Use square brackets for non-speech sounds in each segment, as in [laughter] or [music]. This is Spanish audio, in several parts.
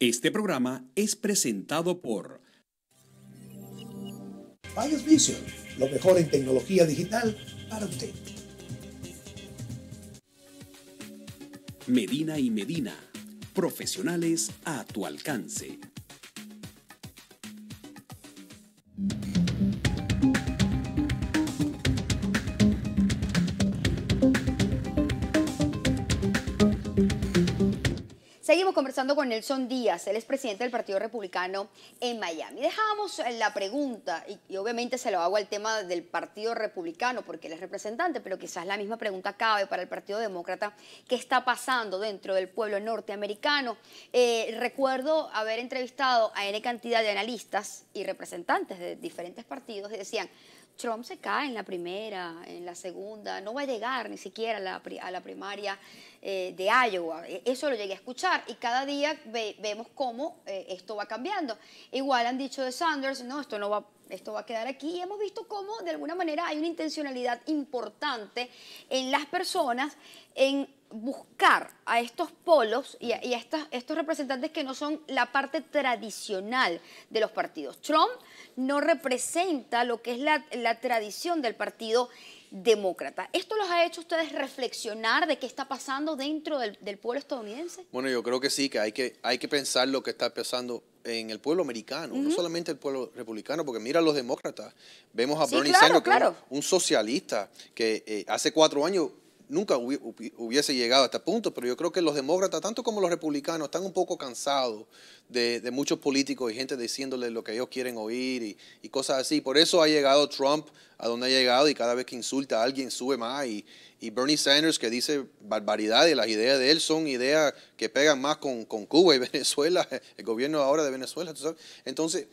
Este programa es presentado por Bios Vision, lo mejor en tecnología digital para usted. Medina y Medina, profesionales a tu alcance. conversando con Nelson Díaz, él es presidente del Partido Republicano en Miami. Dejamos eh, la pregunta, y, obviamente se lo hago al tema del Partido Republicano porque él es representante, pero quizás la misma pregunta cabe para el Partido Demócrata, ¿qué está pasando dentro del pueblo norteamericano? Eh, recuerdo haber entrevistado a N cantidad de analistas y representantes de diferentes partidos y decían, Trump se cae en la primera, en la segunda, no va a llegar ni siquiera a la, primaria eh, de Iowa. E, eso lo llegué a escuchar y cada día vemos cómo eh, esto va cambiando. Igual han dicho de Sanders, no, esto no va esto va a quedar aquí y hemos visto cómo de alguna manera hay una intencionalidad importante en las personas en buscar a estos polos y a, estos representantes que no son la parte tradicional de los partidos. Trump no representa lo que es la, tradición del Partido Demócrata. ¿Esto los ha hecho ustedes reflexionar de qué está pasando dentro del, pueblo estadounidense? Bueno, yo creo que sí, que hay que, hay que pensar lo que está pasando en el pueblo americano, no solamente el pueblo republicano, porque mira a los demócratas, vemos a Bernie Sanders, un, socialista que eh, hace cuatro años nunca hubiese llegado a este punto, pero yo creo que los demócratas, tanto como los republicanos, están un poco cansados de, muchos políticos y gente diciéndoles lo que ellos quieren oír y, cosas así. Por eso ha llegado Trump a donde ha llegado y cada vez que insulta a alguien sube más. Y, Bernie Sanders que dice barbaridades, las ideas de él son ideas que pegan más con, con Cuba y [laughs] Venezuela, el gobierno ahora de Venezuela. ¿tú sabes? Entonces,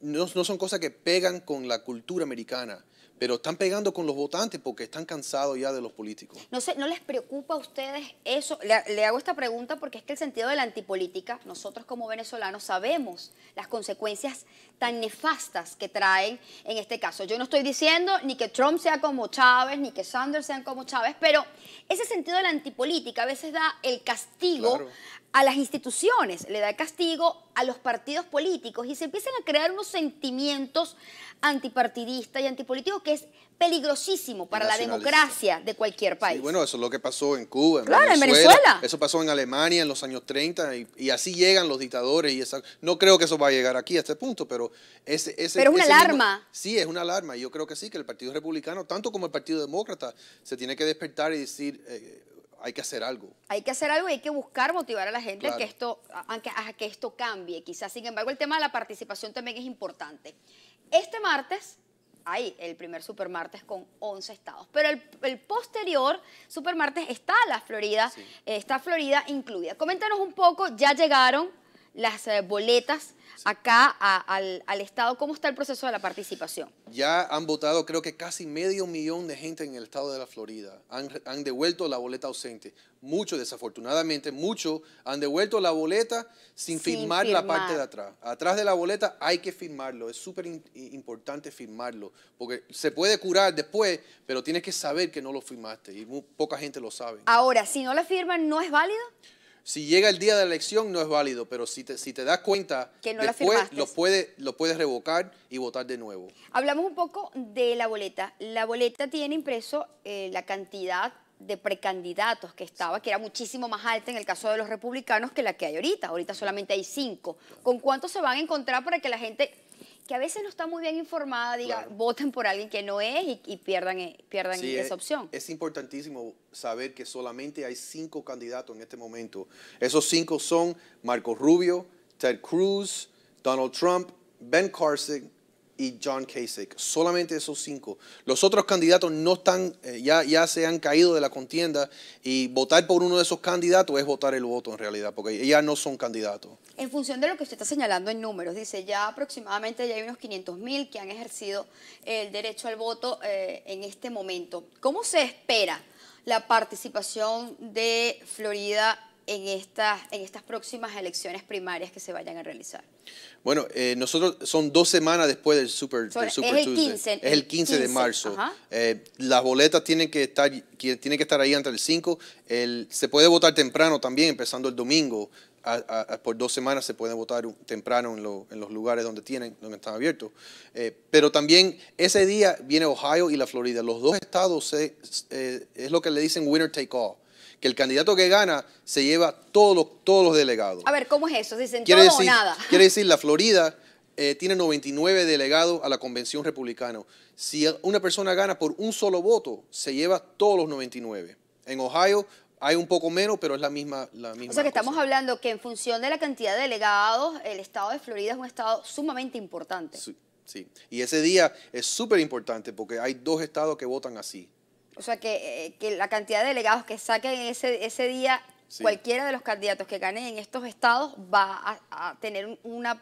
no, son cosas que pegan con la cultura americana pero están pegando con los votantes porque están cansados ya de los políticos. No sé, ¿no les preocupa a ustedes eso? Le, hago esta pregunta porque es que el sentido de la antipolítica, nosotros como venezolanos sabemos las consecuencias tan nefastas que traen en este caso. Yo no estoy diciendo ni que Trump sea como Chávez, ni que Sanders sean como Chávez, pero ese sentido de la antipolítica a veces da el castigo a las instituciones, le da el castigo a los partidos políticos y se empiezan a crear unos sentimientos antipartidistas y antipolíticos que es peligrosísimo para la democracia de cualquier país. Sí, bueno, eso es lo que pasó en Cuba, en, claro, en Venezuela. Eso pasó en Alemania en los años 30 y, así llegan los dictadores. y No creo que eso va a llegar aquí a este punto, pero ese... pero es una alarma. sí, es una alarma. Yo creo que sí, que el Partido Republicano, tanto como el Partido Demócrata, se tiene que despertar y decir, eh, hay que hacer algo. Hay que hacer algo y hay que buscar motivar a la gente que esto, a, que esto cambie, quizás. Sin embargo, el tema de la participación también es importante. Este martes hay el primer supermartes con 11 estados, pero el, posterior supermartes está la Florida, eh, está Florida incluida. Coméntanos un poco, ya llegaron las eh, boletas acá al, Estado. ¿Cómo está el proceso de la participación? Ya han votado creo que casi medio millón de gente en el estado de la Florida. Han, devuelto la boleta ausente. mucho desafortunadamente, muchos han devuelto la boleta sin, firmar, la parte de atrás. Atrás de la boleta hay que firmarlo. Es súper importante firmarlo. Porque se puede curar después, pero tienes que saber que no lo firmaste. Y poca gente lo sabe. Ahora, si no la firman, ¿no es válido? Si llega el día de la elección no es válido, pero si te, si te das cuenta, que después lo, puede, lo puedes revocar y votar de nuevo. Hablamos un poco de la boleta. La boleta tiene impreso eh, la cantidad de precandidatos que estaba, que era muchísimo más alta en el caso de los republicanos que la que hay ahorita. Ahorita solamente hay cinco. ¿Con cuántos se van a encontrar para que la gente que a veces no está muy bien informada, diga, voten por alguien que no es y, pierdan, e, pierdan esa opción. Es importantísimo saber que solamente hay cinco candidatos en este momento. Esos cinco son Marco Rubio, Ted Cruz, Donald Trump, Ben Carson y John Kasich. Solamente esos cinco. Los otros candidatos no están, eh, ya, ya se han caído de la contienda y votar por uno de esos candidatos es votar el voto en realidad, porque ya no son candidatos. En función de lo que usted está señalando en números, dice ya aproximadamente ya hay unos 500 mil que han ejercido eh, el derecho al voto eh, en este momento. ¿Cómo se espera la participación de Florida en estas, en estas próximas elecciones primarias que se vayan a realizar? Bueno, eh, nosotros son dos semanas después del Super, Super es el 15, es el 15, de marzo. Eh, las boletas tienen que estar tiene que estar ahí antes del 5. El, se puede votar temprano también, empezando el domingo. A, por dos semanas se puede votar temprano en, en, los lugares donde tienen, donde están abiertos. Eh, pero también ese día viene Ohio y la Florida. Los dos estados es lo que le dicen winner take all que el candidato que gana se lleva todos los, todos los delegados. A ver, ¿cómo es eso? ¿Dicen quiere todo decir, o nada? [laughs] Quiere decir, la Florida eh, tiene 99 delegados a la convención republicana. Si una persona gana por un solo voto, se lleva todos los 99. En Ohio hay un poco menos, pero es la misma, la O sea que estamos hablando que en función de la cantidad de delegados, el estado de Florida es un estado sumamente importante. Sí, sí. y ese día es súper importante porque hay dos estados que votan así. O sea, eh, que, la cantidad de delegados que saquen ese, ese día, cualquiera de los candidatos que ganen en estos estados va a, tener una,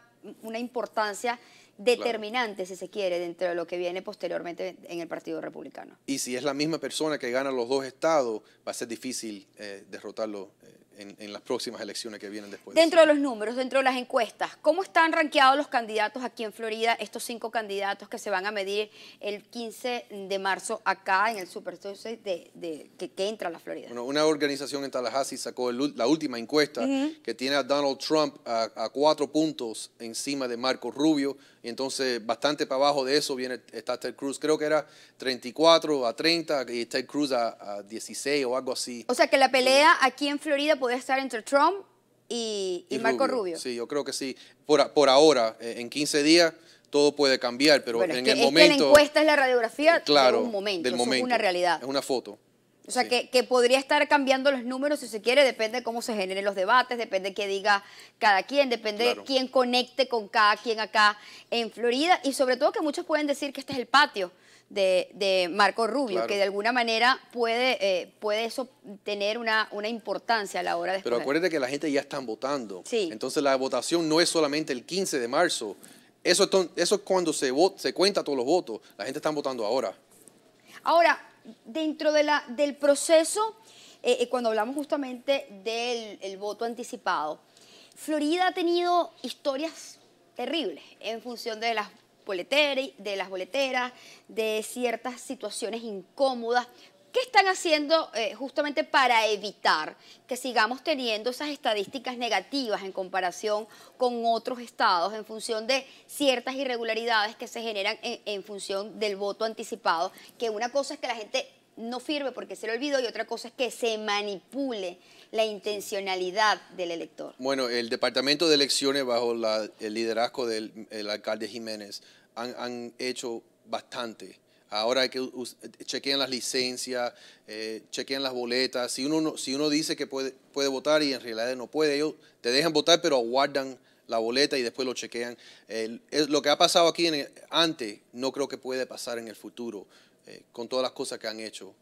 importancia determinante, si se quiere, dentro de lo que viene posteriormente en el Partido Republicano. Y si es la misma persona que gana los dos estados, va a ser difícil eh, derrotarlo. Eh, en, las próximas elecciones que vienen después. Dentro de, los números, dentro de las encuestas, ¿cómo están rankeados los candidatos aquí en Florida, estos cinco candidatos que se van a medir el 15 de marzo acá en el Super de, que, entra a la Florida? Bueno, una organización en Tallahassee sacó la última encuesta que tiene a Donald Trump a, cuatro puntos encima de Marco Rubio, y entonces bastante para abajo de eso viene está Ted Cruz, creo que era 34 a 30 y Ted Cruz a, a 16 o algo así. O sea que la pelea aquí en Florida ¿Puede estar entre Trump y, Marco Rubio. Sí, yo creo que sí. Por, por ahora, eh, en 15 días, todo puede cambiar, pero en el momento... Que la encuesta es la radiografía claro, un momento, es una realidad. Es una foto. O sea, que, podría estar cambiando los números si se quiere, depende de cómo se generen los debates, depende de qué diga cada quien, depende de quién conecte con cada quien acá en Florida y sobre todo que muchos pueden decir que este es el patio de, Marco Rubio, que de alguna manera puede, eh, puede eso tener una, una importancia a la hora de Pero acuérdate que la gente ya está votando. Sí. Entonces la votación no es solamente el 15 de marzo. Eso, eso es cuando se, se cuenta todos los votos. La gente está votando ahora. Ahora, dentro de la, del proceso, eh, eh, cuando hablamos justamente del voto anticipado, Florida ha tenido historias terribles en función de las de las boleteras, de ciertas situaciones incómodas. ¿Qué están haciendo eh, justamente para evitar que sigamos teniendo esas estadísticas negativas en comparación con otros estados en función de ciertas irregularidades que se generan en función del voto anticipado? Que una cosa es que la gente no firme porque se le olvidó y otra cosa es que se manipule la intencionalidad del elector. Bueno, el Departamento de Elecciones bajo el liderazgo del alcalde Jiménez han, hecho bastante. Ahora hay que chequean las licencias, eh, chequean las boletas. Si uno, si uno dice que puede, puede votar y en realidad no puede, ellos te dejan votar pero aguardan la boleta y después lo chequean. lo que ha pasado aquí antes no creo que puede pasar en el futuro eh, con todas las cosas que han hecho.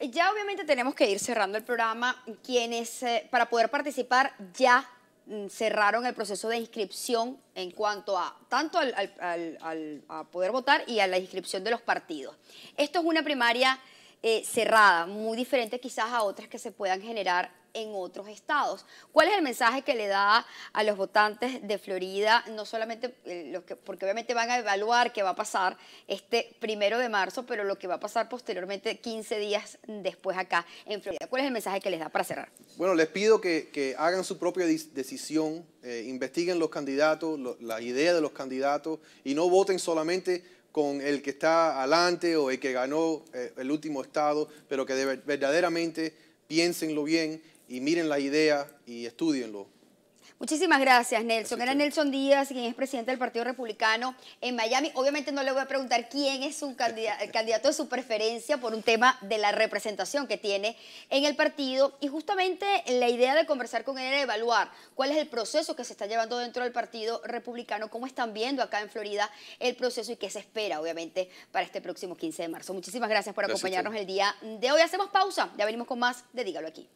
Ya obviamente tenemos que ir cerrando el programa. Quienes, eh, para poder participar, ya mm, cerraron el proceso de inscripción en cuanto a tanto al, a poder votar y a la inscripción de los partidos. Esto es una primaria eh, cerrada, muy diferente quizás a otras que se puedan generar en otros estados. ¿Cuál es el mensaje que le da a los votantes de Florida, no solamente eh, los que, porque obviamente van a evaluar qué va a pasar este primero de marzo, pero lo que va a pasar posteriormente 15 días después acá en Florida? ¿Cuál es el mensaje que les da para cerrar? Bueno, les pido que, hagan su propia decisión, eh, investiguen los candidatos, la idea de los candidatos y no voten solamente con el que está adelante o el que ganó eh, el último estado, pero que verdaderamente piénsenlo bien y miren la idea y estudienlo. Muchísimas gracias, Nelson. Era Nelson Díaz, quien es presidente del Partido Republicano en Miami. Obviamente no le voy a preguntar quién es su candidato, el candidato de su preferencia por un tema de la representación que tiene en el partido. Y justamente la idea de conversar con él era evaluar cuál es el proceso que se está llevando dentro del Partido Republicano, cómo están viendo acá en Florida el proceso y qué se espera, obviamente, para este próximo 15 de marzo. Muchísimas gracias por acompañarnos el día de hoy. Hacemos pausa, ya venimos con más de Dígalo aquí.